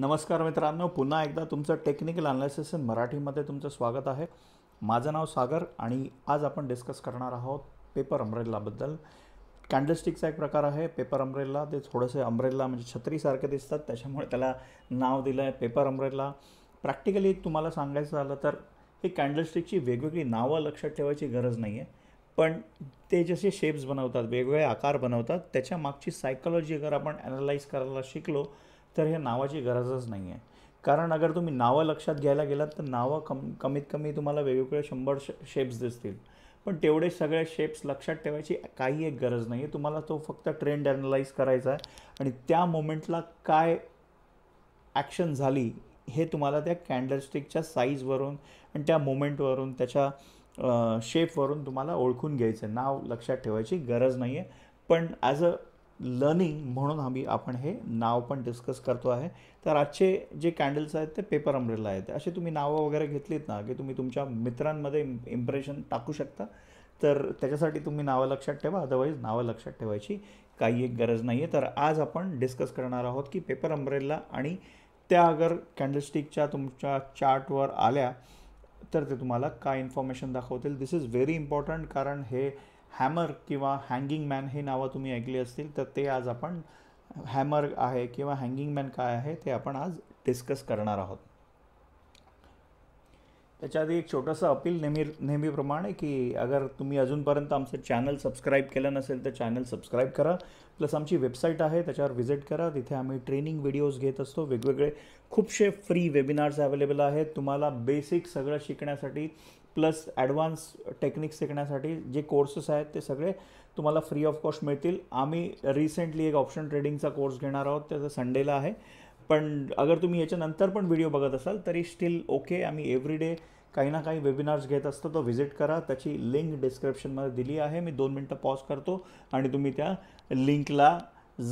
नमस्कार मित्रांनो पुन्हा एकदा तुमचं टेक्निकल अनालिसिस मराठीमध्ये तुमचं स्वागत आहे माझं नाव सागर आणि आज आपण डिस्कस करणार आहोत पेपर अम्ब्रेलाबद्दल कॅन्डलस्टिकचा एक प्रकार आहे पेपर अम्ब्रेला ते थोडंसं अम्ब्रेला म्हणजे छत्रीसारखे दिसतात त्याच्यामुळे त्याला नाव दिलं आहे पेपर अम्ब्रेला प्रॅक्टिकली तुम्हाला सांगायचं झालं तर ही कॅन्डलस्टिकची वेगवेगळी नावं लक्षात ठेवायची गरज नाही आहे पण ते जसे शेप्स बनवतात वेगवेगळे आकार बनवतात त्याच्या मागची सायकॉलॉजी जर आपण ॲनालाइज करायला शिकलो तर हे नावाची गरजच नाही आहे कारण अगर तुम्ही नावं लक्षात घ्यायला गेलात तर नावं कम कमीत कमी तुम्हाला वेगवेगळे शंभर श शेप्स दिसतील पण तेवढे सगळे शेप्स लक्षात ठेवायची काही एक गरज नाही आहे तुम्हाला तो फक्त ट्रेंड ॲनालाइज करायचा आहे आणि त्या मोमेंटला काय ॲक्शन झाली हे तुम्हाला त्या कॅन्डलस्टिकच्या साईजवरून आणि त्या मोमेंटवरून त्याच्या शेपवरून तुम्हाला ओळखून घ्यायचं नाव लक्षात ठेवायची गरज नाही आहे पण ॲज अ लर्निंग म्हणून आम्ही आपण हे नाव पण डिस्कस करतो आहे तर आजचे जे कॅन्डल्स आहेत ते पेपर अम्ब्रेला आहेत असे तुम्ही नावं वगैरे घेतलीत ना की तुम्ही तुमच्या मित्रांमध्ये इम्प्रेशन टाकू शकता तर त्याच्यासाठी तुम्ही नावं लक्षात ठेवा अदरवाईज नावं लक्षात ठेवायची काही एक गरज नाही आहे तर आज आपण डिस्कस करणार आहोत की पेपर अम्ब्रेला आणि त्या अगर कॅन्डलस्टिकच्या तुमच्या चार्टवर आल्या तर ते तुम्हाला काय इन्फॉर्मेशन दाखवतील दिस इज व्हेरी इम्पॉर्टंट कारण हे हॅमर किंवा हँगिंग मॅन हे नावं तुम्ही ऐकली असतील तर ते आज आपण हॅमर आहे किंवा हँगिंग मॅन काय आहे ते आपण आज डिस्कस करणार आहोत त्याच्या आधी एक छोटंसं अपील नेहमी नेहमीप्रमाणे की अगर तुम्ही अजूनपर्यंत आमचं चॅनल सबस्क्राईब केलं नसेल तर चॅनल सबस्क्राईब करा प्लस आमची वेबसाईट आहे त्याच्यावर व्हिजिट करा तिथे आम्ही ट्रेनिंग व्हिडिओज घेत असतो वेगवेगळे खूपसे फ्री वेबिनार्स अवेलेबल आहेत तुम्हाला बेसिक सगळं शिकण्यासाठी प्लस ॲडव्हान्स टेक्निक्स शिकण्यासाठी जे कोर्सेस आहेत ते सगळे तुम्हाला फ्री ऑफ कॉस्ट मिळतील आम्ही रिसेंटली एक ऑप्शन ट्रेडिंगचा कोर्स घेणार आहोत त्याचा संडेला आहे पण अगर तुम्ही याच्यानंतर पण व्हिडिओ बघत असाल तरी स्टील ओके आम्ही डे काही ना काही वेबिनार्स घेत असतो तो व्हिजिट करा त्याची लिंक डिस्क्रिप्शनमध्ये दिली आहे मी दोन मिनटं पॉज करतो आणि तुम्ही त्या लिंकला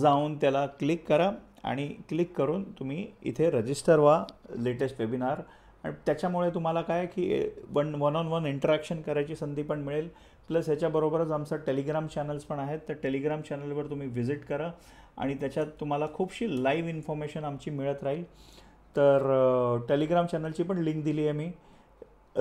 जाऊन त्याला क्लिक करा आणि क्लिक करून तुम्ही इथे रजिस्टर व्हा लेटेस्ट वेबिनार आणि त्याच्यामुळे तुम्हाला काय की one one on one interaction करायची संधी पण मिळेल प्लस ह्याच्याबरोबरच आमचं टेलिग्राम चॅनल्स पण आहेत तर टेलिग्राम चॅनलवर तुम्ही व्हिजिट करा आणि त्याच्यात तुम्हाला खूपशी लाईव्ह इन्फॉर्मेशन आमची मिळत राहील तर टेलिग्राम चॅनलची पण लिंक दिली आहे मी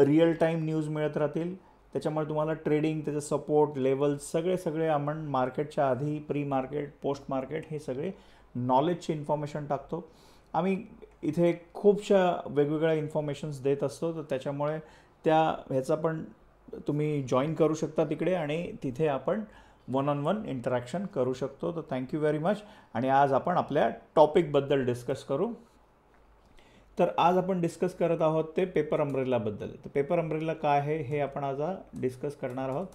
रिअल टाईम न्यूज मिळत राहतील त्याच्यामुळे तुम्हाला ट्रेडिंग त्याचं सपोर्ट लेवल सगळे सगळे आपण मार्केटच्या आधी प्री मार्केट पोस्ट मार्केट हे सगळे नॉलेजची इन्फॉर्मेशन टाकतो आम्ही इथे खूपशा वेगवेगळ्या इन्फॉर्मेशन्स देत असतो तर त्याच्यामुळे त्या ह्याचा पण तुम्ही जॉईन करू शकता तिकडे आणि तिथे आपण वन ऑन वन इंटरॅक्शन करू शकतो तर थँक्यू व्हेरी मच आणि आज आपण आपल्या टॉपिकबद्दल डिस्कस करू तर आज आपण डिस्कस करत आहोत ते पेपर अम्ब्रेलाबद्दल तर पेपर अम्ब्रेला काय आहे हे आपण आज डिस्कस करणार आहोत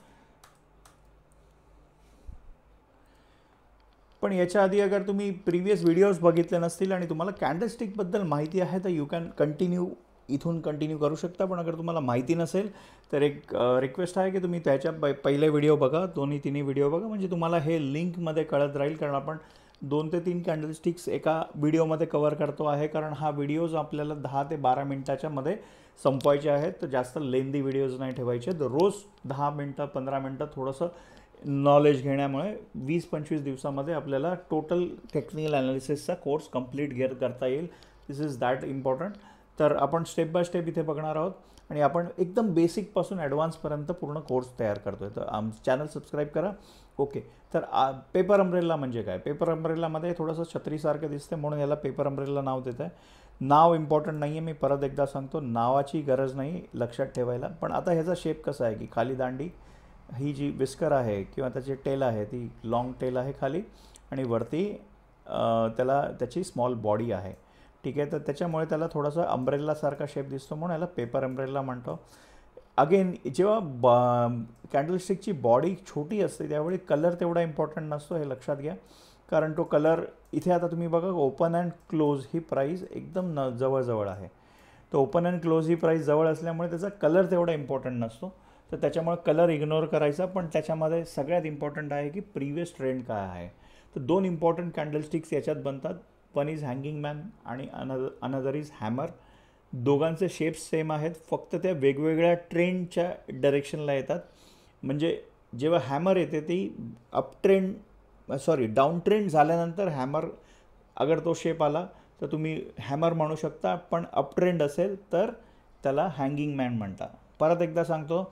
पण याच्या आधी अगर तुम्ही प्रिव्हियस व्हिडिओज बघितले नसतील आणि तुम्हाला कॅन्डलस्टिकबद्दल माहिती आहे तर यू कॅन कंटिन्यू इथून कंटिन्यू करू शकता पण अगर तुम्हाला माहिती नसेल तर एक रिक्वेस्ट आहे की तुम्ही त्याच्या प पहिले व्हिडिओ बघा दोन्ही तिन्ही व्हिडिओ बघा म्हणजे तुम्हाला हे लिंकमध्ये कळत राहील कारण आपण दोन ते तीन कॅन्डलस्टिक्स एका व्हिडिओमध्ये कवर करतो आहे कारण हा व्हिडिओज आपल्याला दहा ते बारा मिनटाच्या मध्ये संपवायचे आहेत तर जास्त लेंदी व्हिडिओज नाही ठेवायचे तर रोज दहा मिनटं पंधरा मिनटं थोडंसं नॉलेज घेण्यामुळे वीस पंचवीस दिवसामध्ये आपल्याला टोटल टेक्निकल ॲनालिसिसचा कोर्स कम्प्लीट घेत करता येईल दिस इज दॅट इम्पॉर्टंट तर आपण स्टेप बाय स्टेप इथे बघणार आहोत आणि आपण एकदम बेसिकपासून ॲडव्हान्सपर्यंत पूर्ण कोर्स तयार करतो आहे तर आम चॅनल सबस्क्राईब करा ओके तर पेपर अम्ब्रेला म्हणजे काय पेपर अम्ब्रेलामध्ये थोडंसं छत्रीसारखं दिसते म्हणून याला पेपर अम्ब्रेला नाव देत आहे नाव इम्पॉर्टंट नाही आहे मी परत एकदा सांगतो नावाची गरज नाही लक्षात ठेवायला पण आता ह्याचा शेप कसा आहे की खाली दांडी ही जी विस्कर आहे किंवा त्याची टेल आहे ती लाँग टेल आहे खाली आणि वरती त्याला त्याची स्मॉल बॉडी आहे ठीक आहे तर त्याच्यामुळे त्याला थोडासा अम्ब्रेलासारखा शेप दिसतो म्हणून याला पेपर अम्ब्रेला म्हणतो अगेन जेव्हा ब कॅन्डलस्टिकची बॉडी छोटी असते त्यावेळी कलर तेवढा इम्पॉर्टंट नसतो हे लक्षात घ्या कारण तो कलर इथे आता तुम्ही बघा ओपन अँड क्लोज ही प्राईज एकदम न जवळजवळ आहे तो ओपन अँड क्लोज ही प्राईज जवळ असल्यामुळे त्याचा कलर तेवढा इम्पॉर्टंट नसतो तर त्याच्यामुळे कलर इग्नोर करायचा पण त्याच्यामध्ये सगळ्यात इम्पॉर्टंट आहे की प्रिव्हियस ट्रेंड काय आहे तर दोन इम्पॉर्टंट कॅन्डलस्टिक्स याच्यात बनतात वन इज हँगिंग मॅन आणि अनदर अनदर इज हॅमर दोघांचे शेप्स सेम आहेत फक्त त्या वेगवेगळ्या ट्रेंडच्या डायरेक्शनला येतात म्हणजे जेव्हा हॅमर येते ती up trend sorry down trend झाल्यानंतर हॅमर अगर तो शेप आला तर तुम्ही हॅमर म्हणू शकता पण अप ट्रेंड असेल तर त्याला हँगिंग मॅन म्हणता परत एकदा सांगतो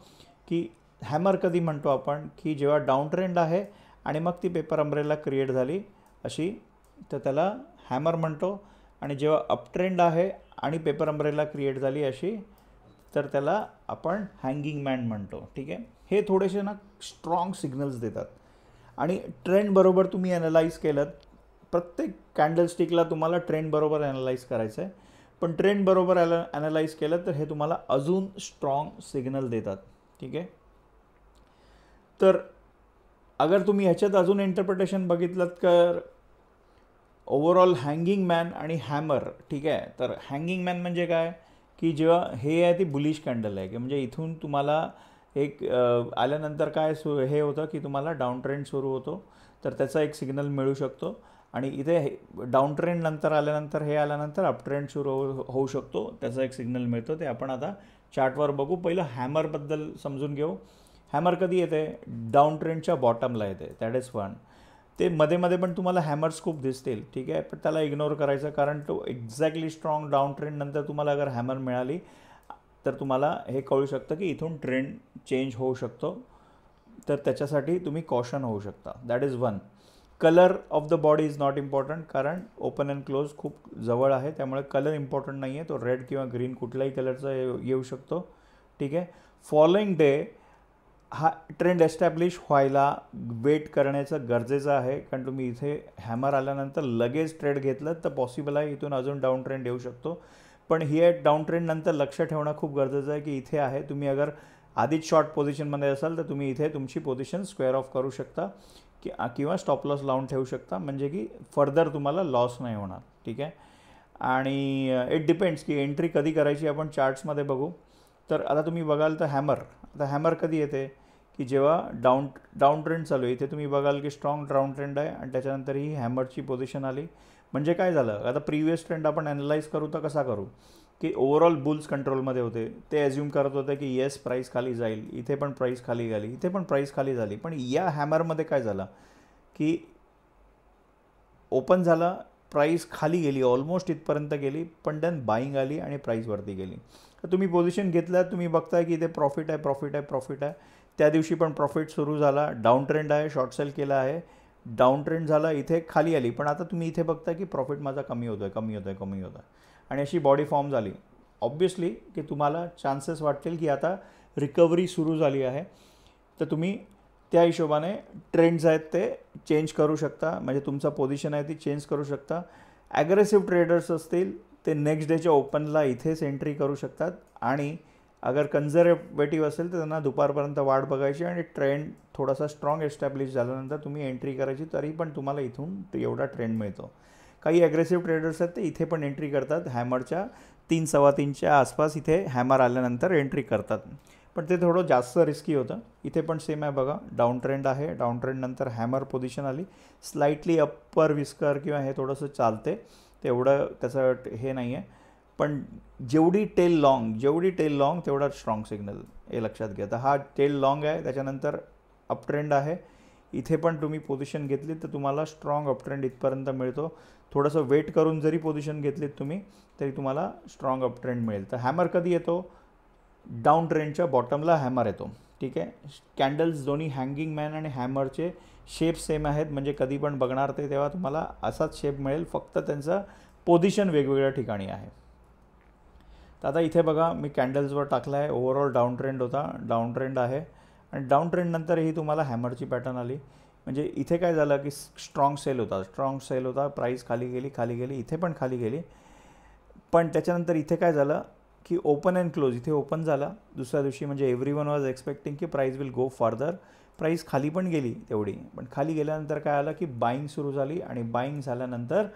की हॅमर कधी म्हणतो आपण की जेव्हा डाऊन ट्रेंड आहे आणि मग ती पेपर अंब्रेला क्रिएट झाली अशी तर त्याला हॅमर म्हणतो आणि जेव्हा अपट्रेंड आहे आणि पेपर अंब्रेला क्रिएट झाली अशी तर त्याला आपण हँगिंग मॅन म्हणतो ठीक आहे हे थोडेसे ना स्ट्रॉंग सिग्नल्स देतात आणि ट्रेंड बरोबर तुम्ही ॲनालाइज केलं प्रत्येक कॅन्डलस्टिकला तुम्हाला ट्रेंड बरोबर करायचं आहे पण ट्रेंड बरोबर ॲला ॲनालाइज केलं तर हे तुम्हाला अजून स्ट्रॉंग सिग्नल देतात ठीक आहे तर अगर तुम्ही ह्याच्यात अजून इंटरप्रिटेशन बघितलं तर ओवरऑल हँगिंग मॅन आणि हॅमर ठीक आहे तर हँगिंग मॅन म्हणजे काय की जेव्हा हे आहे ती बुलिश कॅन्डल आहे की म्हणजे इथून तुम्हाला एक आल्यानंतर काय सु हे होतं की तुम्हाला डाऊन ट्रेंड सुरू होतो तर त्याचा एक सिग्नल मिळू शकतो आणि इथे डाऊन ट्रेंड नंतर आल्यानंतर हे आल्यानंतर अप ट्रेंड सुरू हो-, होऊ शकतो त्याचा एक सिग्नल मिळतो ते आपण आता चार्टवर बघू पहिलं हॅमरबद्दल समजून घेऊ हॅमर कधी येते डाऊन ट्रेंडच्या बॉटमला येते दॅट इज वन ते मध्ये मध्ये पण तुम्हाला हॅमर्स खूप दिसतील ठीक आहे पण त्याला इग्नोर करायचं कारण तो एक्झॅक्टली स्ट्रॉंग डाऊन ट्रेंडनंतर तुम्हाला अगर हॅमर मिळाली तर तुम्हाला हे कळू शकतं की इथून ट्रेंड चेंज होऊ शकतो तर त्याच्यासाठी तुम्ही कॉशन होऊ शकता that is one colour of the body is not important कारण ओपन अँड क्लोज खूप जवळ आहे त्यामुळे कलर इम्पॉर्टंट नाही आहे तो रेड किंवा ग्रीन कुठल्याही कलरचा येऊ शकतो ठीक आहे फॉलोइंग डे हा ट्रेंड एस्टॅब्लिश व्हायला वेट करण्याचं गरजेचं आहे कारण तुम्ही इथे हॅमर आल्यानंतर लगेच ट्रेड घेतलं तर पॉसिबल आहे इथून अजून डाऊन ट्रेंड येऊ शकतो पण हे डाऊन ट्रेंडनंतर लक्ष ठेवणं खूप गरजेचं आहे की इथे आहे तुम्ही अगर आधीच शॉर्ट पोझिशनमध्ये असाल तर तुम्ही इथे तुमची पोझिशन स्क्वेअर ऑफ करू शकता की किंवा स्टॉप लॉस लावून ठेवू शकता म्हणजे की फर्दर तुम्हाला लॉस नाही होणार ठीक आहे आणि इट डिपेंड्स की एंट्री कधी करायची आपण चार्ट्समध्ये बघू तर आता तुम्ही बघाल तर हॅमर आता हॅमर कधी येते की जेव्हा डाऊन डाऊन ट्रेंड चालू आहे इथे तुम्ही बघाल की स्ट्रॉंग डाऊन ट्रेंड आहे आणि त्याच्यानंतर ही हॅमरची पोझिशन आली म्हणजे काय झालं आता प्रिवियस ट्रेंड आपण ॲनलाईज करू तर कसा करू की ओव्हरऑल बुल्स कंट्रोलमध्ये होते ते ॲझ्युम करत होते की येस प्राईस खाली जाईल इथे पण प्राईस खाली गेली इथे पण प्राईस खाली झाली पण या हॅमरमध्ये काय झालं की ओपन झाला प्राईस खाली गेली ऑलमोस्ट इथपर्यंत गेली पण देन बाईंग आली आणि प्राईसवरती गेली तर तुम्ही पोझिशन घेतल्या तुम्ही बघताय की इथे प्रॉफिट आहे प्रॉफिट आहे प्रॉफिट आहे त्या दिवशी पण प्रॉफिट सुरू झाला डाऊन ट्रेंड आहे शॉर्ट सेल केला आहे डाऊन ट्रेंड झाला इथे खाली आली पण आता तुम्ही इथे बघता की प्रॉफिट माझा कमी होतो आहे कमी होतो आहे कमी होतं आहे आणि अशी बॉडी फॉर्म झाली ऑब्वियसली की तुम्हाला चान्सेस वाटतील की आता रिकव्हरी सुरू झाली आहे तर तुम्ही त्या हिशोबाने ट्रेंड्स आहेत ते चेंज करू शकता म्हणजे तुमचा पोझिशन आहे ती चेंज करू शकता ॲग्रेसिव्ह ट्रेडर्स असतील ते नेक्स्ट डेच्या ओपनला इथेच एंट्री करू शकतात आणि अगर कन्झर्वेटिव्ह असेल तर त्यांना दुपारपर्यंत वाट बघायची आणि ट्रेंड थोडासा स्ट्रॉंग एस्टॅब्लिश झाल्यानंतर तुम्ही एंट्री करायची तरी पण तुम्हाला इथून एवढा ट्रेंड मिळतो काही ॲग्रेसिव्ह ट्रेडर्स आहेत ते इथे पण एंट्री करतात हॅमरच्या तीन सव्वा तीनच्या आसपास इथे हॅमर आल्यानंतर एंट्री करतात पण ते थोडं जास्त रिस्की होतं इथे पण सेम आहे बघा डाऊन ट्रेंड आहे डाऊन ट्रेंडनंतर हॅमर पोझिशन आली स्लाइटली अप्पर विस्कर किंवा हे थोडंसं चालते तेवढं त्याचं हे नाही आहे पण जेवढी टेल लाँग जेवढी टेल लाँग तेवढा स्ट्रॉंग सिग्नल हे लक्षात घ्या हा टेल लाँग आहे त्याच्यानंतर अपट्रेंड आहे इथे पण तुम्ही पोझिशन घेतली तर तुम्हाला स्ट्रॉंग अपट्रेंड इथपर्यंत मिळतो थोडंसं वेट करून जरी पोझिशन घेतलीत तुम्ही तरी तुम्हाला स्ट्रॉंग अप ट्रेंड मिळेल तर हॅमर कधी येतो डाऊन ट्रेंडच्या बॉटमला हॅमर येतो ठीक आहे कॅन्डल्स दोन्ही हँगिंग मॅन आणि हॅमरचे शेप सेम आहेत म्हणजे कधी पण बघणार ते तेव्हा तुम्हाला असाच शेप मिळेल फक्त त्यांचं पोझिशन वेगवेगळ्या ठिकाणी आहे तर आता इथे बघा मी कॅन्डल्सवर टाकला आहे ओव्हरऑल डाऊन ट्रेंड होता डाऊन ट्रेंड आहे आणि डाऊन ट्रेंडनंतरही तुम्हाला हॅमरची पॅटर्न आली म्हणजे इथे काय झालं की स्ट्रॉंग सेल होता स्ट्रॉंग सेल होता प्राईस खाली गेली खाली गेली इथे पण खाली गेली पण त्याच्यानंतर इथे काय झालं की ओपन अँड क्लोज इथे ओपन झाला दुसऱ्या दिवशी म्हणजे एव्हरी वन वॉज एक्सपेक्टिंग की price will go further price खाली पण गेली तेवढी पण खाली गेल्यानंतर काय आलं की बाईंग सुरू झाली आणि बाईंग झाल्यानंतर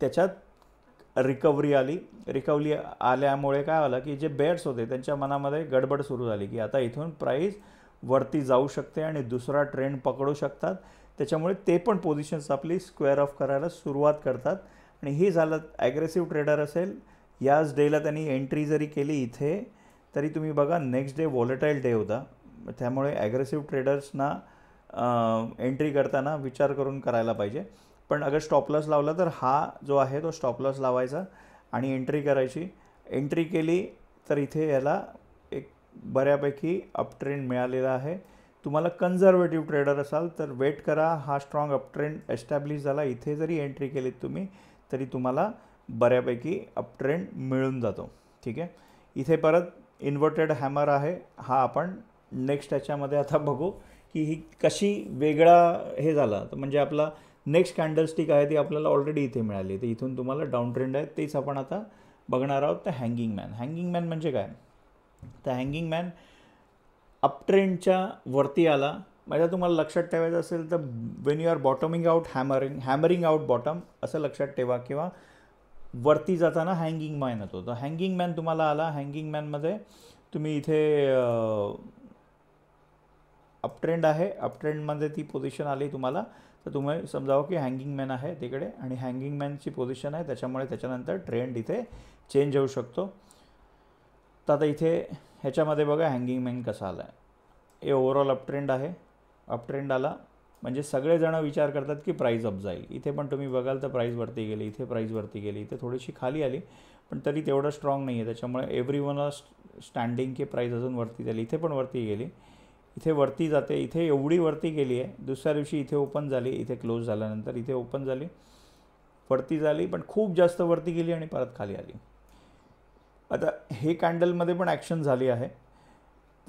त्याच्यात रिकव्हरी आली रिकव्हरी आल्यामुळे काय आलं की जे बेअर्स होते त्यांच्या मनामध्ये गडबड सुरू झाली की आता इथून प्राईज वरती जाऊ शकते आणि दुसरा ट्रेंड पकडू शकतात त्याच्यामुळे ते पण पोझिशन्स आपली स्क्वेअर ऑफ करायला सुरुवात करतात आणि हे झालं ॲग्रेसिव्ह ट्रेडर असेल याच डेला त्यांनी एंट्री जरी केली इथे तरी तुम्ही बघा नेक्स्ट डे व्हॉलेटाईल डे होता त्यामुळे ॲग्रेसिव्ह ट्रेडर्सना एंट्री करताना विचार करून करायला पाहिजे पण अगर स्टॉपलॉस लावला तर हा जो आहे तो स्टॉपलॉस लावायचा आणि एंट्री करायची एंट्री केली तर इथे याला बऱ्यापैकी अपट्रेंड मिळालेला आहे तुम्हाला कन्झर्वेटिव्ह ट्रेडर असाल तर वेट करा हा स्ट्रॉंग अपट्रेंड एस्टॅब्लिश झाला इथे जरी एंट्री केलीत तुम्ही तरी तुम्हाला बऱ्यापैकी अपट्रेंड मिळून जातो ठीक आहे इथे परत इन्व्हर्टेड हॅमर आहे हा आपण नेक्स्ट याच्यामध्ये आता बघू की ही कशी वेगळा हे झाला तर म्हणजे आपला नेक्स्ट कॅन्डलस्टिक आहे ती आपल्याला ऑलरेडी इथे मिळाली तर इथून तुम्हाला डाऊन ट्रेंड आहे तेच आपण आता बघणार आहोत तर हँगिंग मॅन हँगिंग मॅन म्हणजे काय तर हँगिंग मॅन अपट्रेंडच्या वरती आला माझ्या तुम्हाला लक्षात ठेवायचं असेल तर when you are bottoming out hammering hammering out bottom असं लक्षात ठेवा किंवा वरती जाताना हँगिंग मॅन होतो तर हँगिंग मॅन तुम्हाला आला हँगिंग मॅनमध्ये तुम्ही इथे अपट्रेंड आहे अपट्रेंडमध्ये ती पोझिशन आली तुम्हाला तर तुम्ही समजावं की हँगिंग मॅन आहे तिकडे आणि हँगिंग मॅनची पोझिशन आहे त्याच्यामुळे त्याच्यानंतर ट्रेंड इथे चेंज होऊ शकतो तर आता इथे ह्याच्यामध्ये बघा हँगिंग मॅन कसा आला आहे हे ओवरऑल अपट्रेंड आहे अपट्रेंड आला म्हणजे सगळेजणं विचार करतात की प्राईज अप जाईल इथे पण तुम्ही बघाल तर प्राईज वरती गेली इथे प्राईज वरती गेली इथे थोडीशी खाली आली पण तरी तेवढं स्ट्रॉंग नाही आहे त्याच्यामुळे एव्हरी वन स्टँडिंग की प्राईज अजून वरती झाली इथे पण वरती गेली इथे वरती जाते इथे एवढी वरती गेली आहे दुसऱ्या दिवशी इथे ओपन झाली इथे क्लोज झाल्यानंतर इथे ओपन झाली वरती झाली पण खूप जास्त वरती गेली आणि परत खाली आली आता हे कॅन्डलमध्ये पण ॲक्शन झाली आहे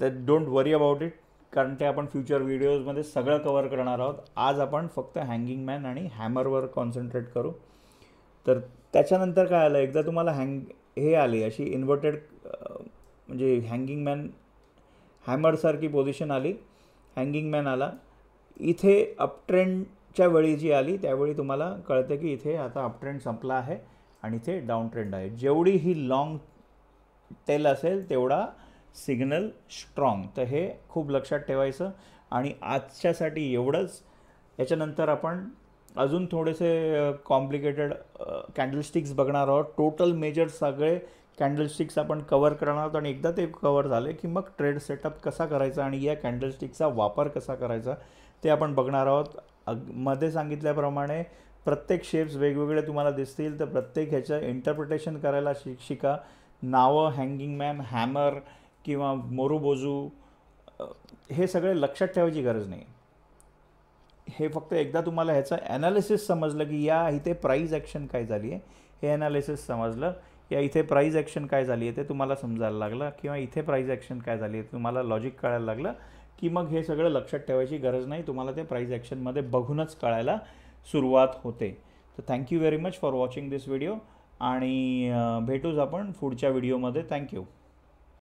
तर डोंट वरी अबाउट इट कारण ते आपण फ्युचर व्हिडिओजमध्ये सगळं कवर करणार आहोत आज आपण फक्त हँगिंग मॅन आणि हॅमरवर कॉन्सन्ट्रेट करू तर त्याच्यानंतर काय आलं एकदा तुम्हाला हँग हे आली अशी इन्व्हर्टेड म्हणजे हँगिंग मॅन हॅमरसारखी पोझिशन आली हँगिंग मॅन आला इथे अपट्रेंडच्या वेळी जी आली त्यावेळी तुम्हाला कळतं की इथे आता अपट्रेंड संपला आहे आणि इथे डाऊन ट्रेंड आहे जेवढी ही लाँग तेल असेल तेवढा सिग्नल स्ट्रॉंग तर हे खूप लक्षात ठेवायचं आणि आजच्यासाठी एवढंच याच्यानंतर आपण अजून थोडेसे कॉम्प्लिकेटेड कॅन्डलस्टिक्स बघणार आहोत टोटल मेजर सगळे कॅन्डलस्टिक्स आपण कवर करणार आहोत आणि एकदा ते कवर झाले की मग ट्रेड सेटअप कसा करायचा आणि या कॅन्डलस्टिकचा वापर कसा करायचा ते आपण बघणार आहोत अग मध्ये सांगितल्याप्रमाणे प्रत्येक शेप्स वेगवेगळे तुम्हाला दिसतील तर प्रत्येक ह्याचं इंटरप्रिटेशन करायला शिक शिका नावं हँगिंग मॅन हॅमर किंवा मोरूबोजू हे सगळे लक्षात ठेवायची गरज नाही हे फक्त एकदा तुम्हाला ह्याचं ॲनालिसिस समजलं की या इथे प्राईज ॲक्शन काय झाली आहे हे ॲनालिसिस समजलं या इथे प्राईज ॲक्शन काय झाली आहे ते तुम्हाला समजायला लागलं किंवा इथे प्राईज ॲक्शन काय झाली आहे तुम्हाला लॉजिक कळायला लागलं की मग हे सगळं लक्षात ठेवायची गरज नाही तुम्हाला ते प्राईज ॲक्शनमध्ये बघूनच कळायला सुरुवात होते तर thank you very much for watching this video आणि भेटूच आपण पुढच्या व्हिडिओमध्ये थँक्यू